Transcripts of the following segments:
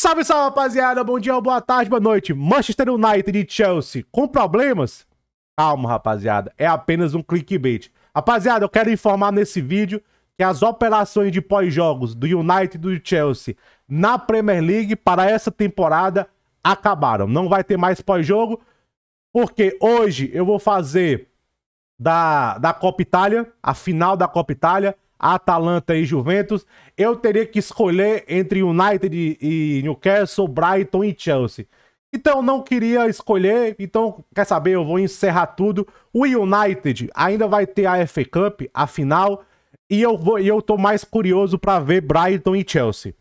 Salve, salve, rapaziada. Bom dia, boa tarde, boa noite. Manchester United e Chelsea com problemas? Calma, rapaziada. É apenas um clickbait. Rapaziada, eu quero informar nesse vídeo que as operações de pós-jogos do United e do Chelsea na Premier League para essa temporada acabaram. Não vai ter mais pós-jogo, porque hoje eu vou fazer da, da Copa Itália, a final da Copa Itália. Atalanta e Juventus, eu teria que escolher entre United e Newcastle, Brighton e Chelsea. Então não queria escolher, então quer saber, eu vou encerrar tudo. O United ainda vai ter a FA Cup, a final, e eu vou e eu tô mais curioso para ver Brighton e Chelsea.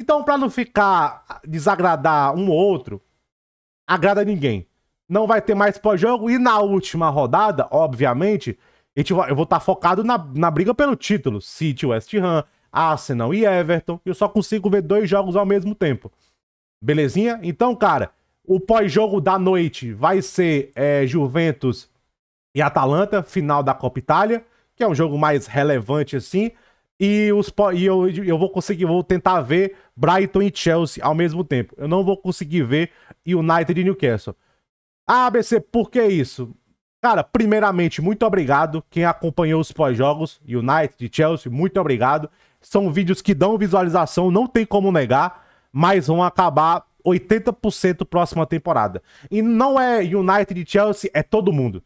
Então para não ficar desagradar um ou outro, agrada ninguém. Não vai ter mais pós-jogo e na última rodada, obviamente, gente tipo, eu vou estar tá focado na, na briga pelo título. City, West Ham, Arsenal e Everton. Eu só consigo ver dois jogos ao mesmo tempo. Belezinha? Então, cara, o pós-jogo da noite vai ser é, Juventus e Atalanta, final da Copa Itália, que é um jogo mais relevante assim. E, os, e eu, eu vou conseguir, vou tentar ver Brighton e Chelsea ao mesmo tempo. Eu não vou conseguir ver United e Newcastle. Ah, ABC, por que isso? Cara, primeiramente, muito obrigado quem acompanhou os pós-jogos, United, de Chelsea, muito obrigado. São vídeos que dão visualização, não tem como negar, mas vão acabar 80% próxima temporada. E não é United e Chelsea, é todo mundo.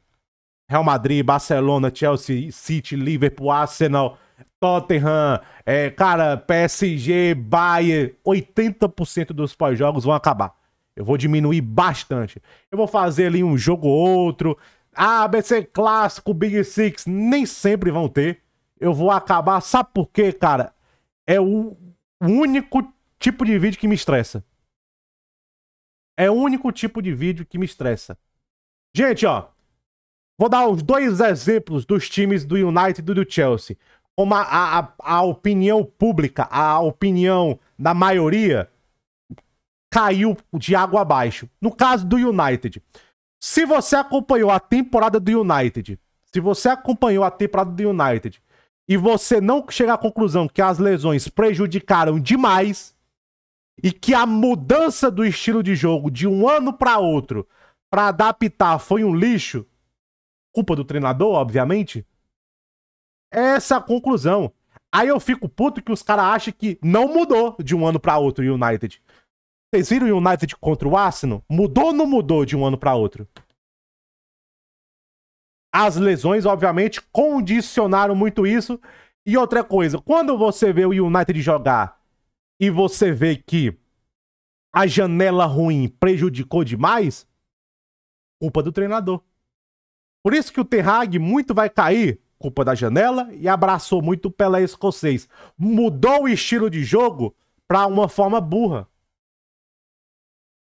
Real Madrid, Barcelona, Chelsea, City, Liverpool, Arsenal, Tottenham, é, cara, PSG, Bayern, 80% dos pós-jogos vão acabar. Eu vou diminuir bastante. Eu vou fazer ali um jogo ou outro, ABC Clássico, Big Six, nem sempre vão ter. Eu vou acabar, sabe por quê, cara? É o único tipo de vídeo que me estressa. É o único tipo de vídeo que me estressa. Gente, ó. Vou dar os dois exemplos dos times do United e do Chelsea. Como a, a, a opinião pública, a opinião da maioria, caiu de água abaixo. No caso do United. Se você acompanhou a temporada do United, se você acompanhou a temporada do United e você não chegar à conclusão que as lesões prejudicaram demais e que a mudança do estilo de jogo de um ano para outro para adaptar foi um lixo, culpa do treinador, obviamente. Essa a conclusão. Aí eu fico puto que os caras acham que não mudou de um ano para outro o United. Vocês viram o United contra o Arsenal? Mudou ou não mudou de um ano para outro? As lesões, obviamente, condicionaram muito isso. E outra coisa, quando você vê o United jogar e você vê que a janela ruim prejudicou demais, culpa do treinador. Por isso que o Terrag muito vai cair, culpa da janela, e abraçou muito o Pelé escocês. Mudou o estilo de jogo para uma forma burra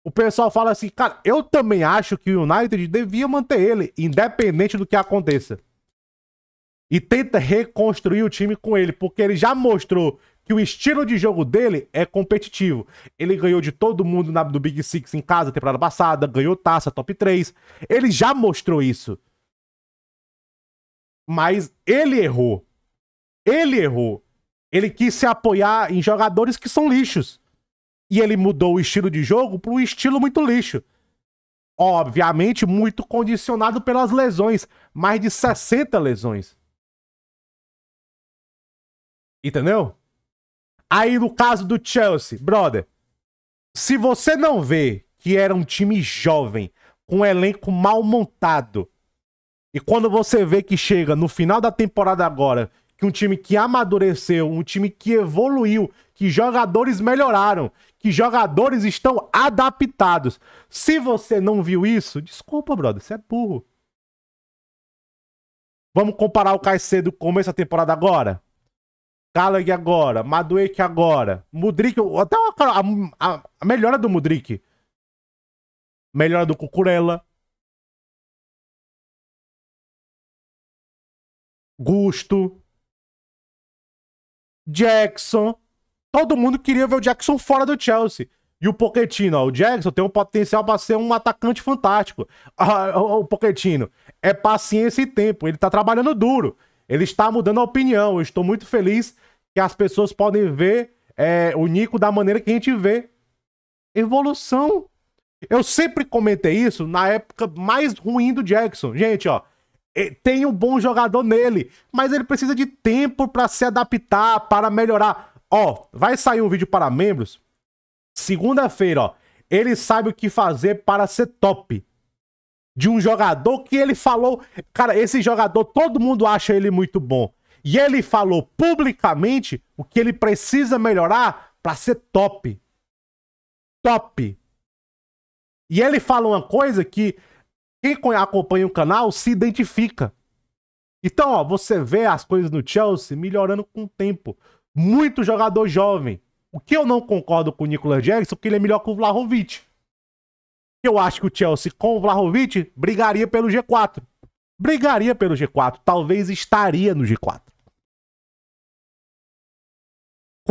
o pessoal fala assim, cara, eu também acho que o United devia manter ele, independente do que aconteça. E tenta reconstruir o time com ele, porque ele já mostrou que o estilo de jogo dele é competitivo. Ele ganhou de todo mundo na, do Big Six em casa temporada passada, ganhou taça, top 3. Ele já mostrou isso. Mas ele errou. Ele errou. Ele quis se apoiar em jogadores que são lixos. E ele mudou o estilo de jogo para um estilo muito lixo. Obviamente, muito condicionado pelas lesões. Mais de 60 lesões. Entendeu? Aí no caso do Chelsea, brother, se você não vê que era um time jovem, com um elenco mal montado, e quando você vê que chega no final da temporada agora que um time que amadureceu, um time que evoluiu, que jogadores melhoraram, que jogadores estão adaptados. Se você não viu isso, desculpa, brother, você é burro. Vamos comparar o Caicedo do começo da temporada agora? Gallagher agora, Madueke agora, Mudrik, até a, a, a melhora do Mudrik. Melhora do Cucurella. Gusto. Jackson. Todo mundo queria ver o Jackson fora do Chelsea. E o Poquetino, ó, o Jackson tem um potencial para ser um atacante fantástico. Ah, o, Poquetino é paciência e tempo. Ele está trabalhando duro. Ele está mudando a opinião. Eu estou muito feliz que as pessoas podem ver é, o Nico da maneira que a gente vê. Evolução. Eu sempre comentei isso na época mais ruim do Jackson. Gente, ó, é, tem um bom jogador nele, mas ele precisa de tempo para se adaptar, para melhorar. Ó, vai sair um vídeo para membros segunda-feira, ó. Ele sabe o que fazer para ser top. De um jogador que ele falou, cara, esse jogador todo mundo acha ele muito bom. E ele falou publicamente o que ele precisa melhorar para ser top. Top. E ele fala uma coisa que quem acompanha o canal se identifica. Então, ó, você vê as coisas no Chelsea melhorando com o tempo. Muito jogador jovem. O que eu não concordo com o Nicolas Jackson, porque ele é melhor que o Vlahovic. Eu acho que o Chelsea com o Vlahovic brigaria pelo G4. Brigaria pelo G4, talvez estaria no G4.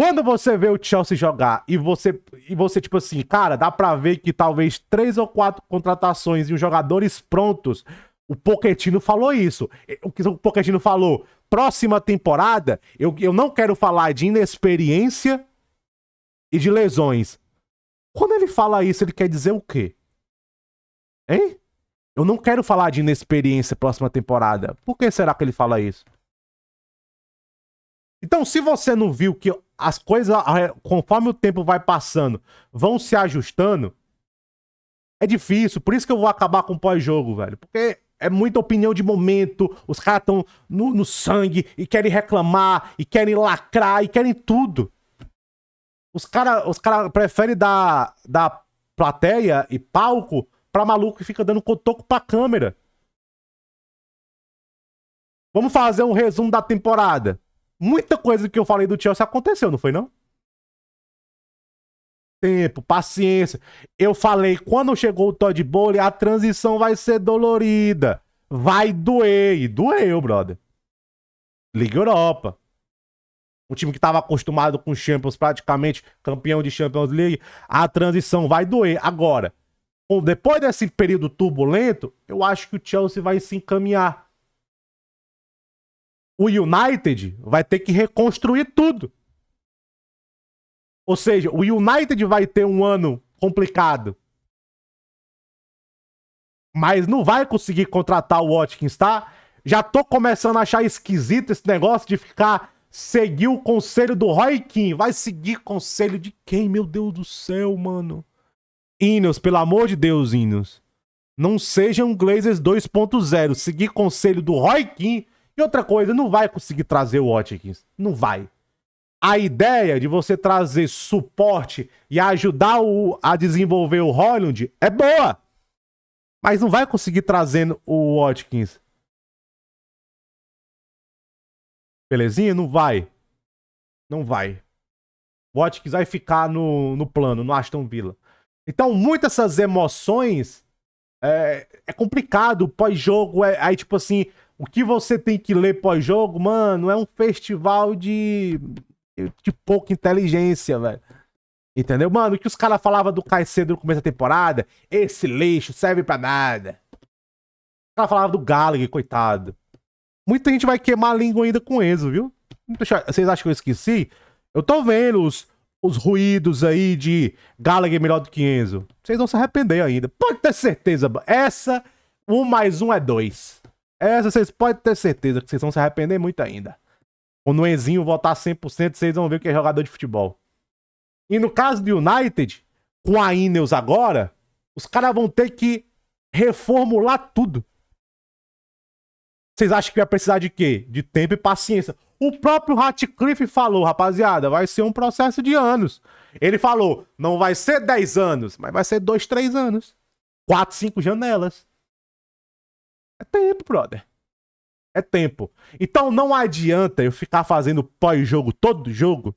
Quando você vê o Chelsea jogar e você, e você tipo assim, cara, dá pra ver que talvez três ou quatro contratações e os jogadores prontos, o Poquetino falou isso. O que o Poquetino falou? Próxima temporada, eu, eu não quero falar de inexperiência e de lesões. Quando ele fala isso, ele quer dizer o quê? Hein? Eu não quero falar de inexperiência próxima temporada. Por que será que ele fala isso? Então, se você não viu que as coisas, conforme o tempo vai passando, vão se ajustando. É difícil, por isso que eu vou acabar com o pós-jogo, velho. Porque é muita opinião de momento, os caras estão no, no, sangue e querem reclamar, e querem lacrar, e querem tudo. Os caras os cara preferem dar, dar plateia e palco pra maluco que fica dando cotoco pra câmera. Vamos fazer um resumo da temporada muita coisa que eu falei do Chelsea aconteceu, não foi não? Tempo, paciência. Eu falei, quando chegou o Todd Bowley, a transição vai ser dolorida. Vai doer. E doeu, brother. Liga Europa. Um time que estava acostumado com Champions, praticamente campeão de Champions League. A transição vai doer. Agora, depois desse período turbulento, eu acho que o Chelsea vai se encaminhar o United vai ter que reconstruir tudo. Ou seja, o United vai ter um ano complicado. Mas não vai conseguir contratar o Watkins, tá? Já tô começando a achar esquisito esse negócio de ficar seguir o conselho do Roy Kim. Vai seguir conselho de quem? Meu Deus do céu, mano. Inos, pelo amor de Deus, Inos. Não sejam Glazers 2.0. Seguir conselho do Roy Kim e outra coisa, não vai conseguir trazer o Watkins. Não vai. A ideia de você trazer suporte e ajudar o, a desenvolver o Holland é boa. Mas não vai conseguir trazendo o Watkins. Belezinha? Não vai. Não vai. O Watkins vai ficar no, no plano, no Aston Villa. Então, muitas dessas emoções é, é complicado. Pós-jogo, é, aí, tipo assim, o que você tem que ler pós-jogo, mano, é um festival de, de pouca inteligência, velho. Entendeu? Mano, o que os caras falavam do Caicedo no começo da temporada, esse lixo serve pra nada. Os caras falavam do Gallagher, coitado. Muita gente vai queimar a língua ainda com Enzo, viu? Vocês acham que eu esqueci? Eu tô vendo os, os ruídos aí de Gallagher melhor do que Enzo. Vocês vão se arrepender ainda. Pode ter certeza, essa, um mais um é dois. Essa vocês podem ter certeza que vocês vão se arrepender muito ainda. Quando o Enzinho voltar 100%, vocês vão ver que é jogador de futebol. E no caso do United, com a Ineos agora, os caras vão ter que reformular tudo. Vocês acham que vai precisar de quê? De tempo e paciência. O próprio Ratcliffe falou, rapaziada, vai ser um processo de anos. Ele falou, não vai ser 10 anos, mas vai ser 2, 3 anos. 4, 5 janelas. É tempo, brother. É tempo. Então não adianta eu ficar fazendo pós-jogo todo jogo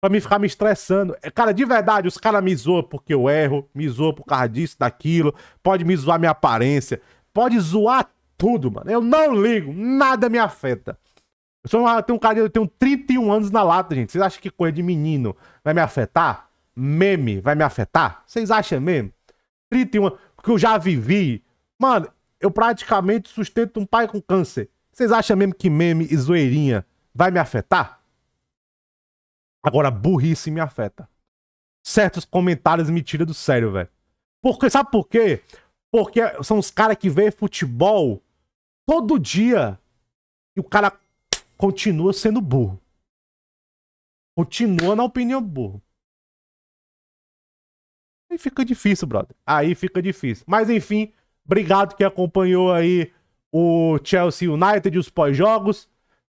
pra me ficar me estressando. É, cara, de verdade, os caras me zoam porque eu erro, me zoam por causa disso, daquilo, pode me zoar minha aparência, pode zoar tudo, mano. Eu não ligo, nada me afeta. Eu, sou, eu tenho um cara, eu tenho 31 anos na lata, gente. Vocês acham que coisa de menino vai me afetar? Meme vai me afetar? Vocês acham mesmo? 31 anos, porque eu já vivi Mano, eu praticamente sustento um pai com câncer. Vocês acham mesmo que meme e zoeirinha vai me afetar? Agora, burrice me afeta. Certos comentários me tiram do sério, velho. Porque, sabe por quê? Porque são os caras que veem futebol todo dia e o cara continua sendo burro. Continua na opinião burro. Aí fica difícil, brother. Aí fica difícil. Mas enfim, Obrigado que acompanhou aí o Chelsea United e os pós-jogos.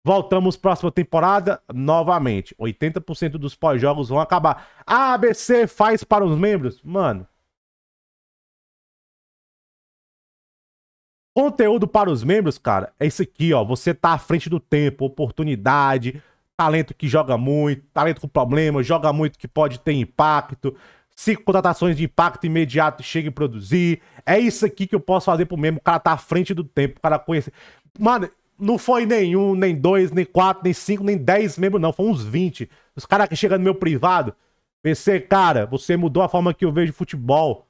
Voltamos próxima temporada novamente. 80% dos pós-jogos vão acabar. A ABC faz para os membros? Mano. Conteúdo para os membros, cara, é isso aqui, ó. Você tá à frente do tempo, oportunidade, talento que joga muito, talento com problema, joga muito que pode ter impacto cinco contratações de impacto imediato chega a produzir. É isso aqui que eu posso fazer pro mesmo. O cara tá à frente do tempo, o cara conhece. Mano, não foi nenhum, nem dois, nem quatro, nem cinco, nem dez membros, não. Foi uns vinte. Os caras que chegam no meu privado. PC, cara, você mudou a forma que eu vejo futebol.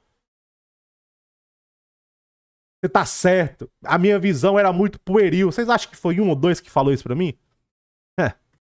Você tá certo. A minha visão era muito pueril. Vocês acham que foi um ou dois que falou isso pra mim?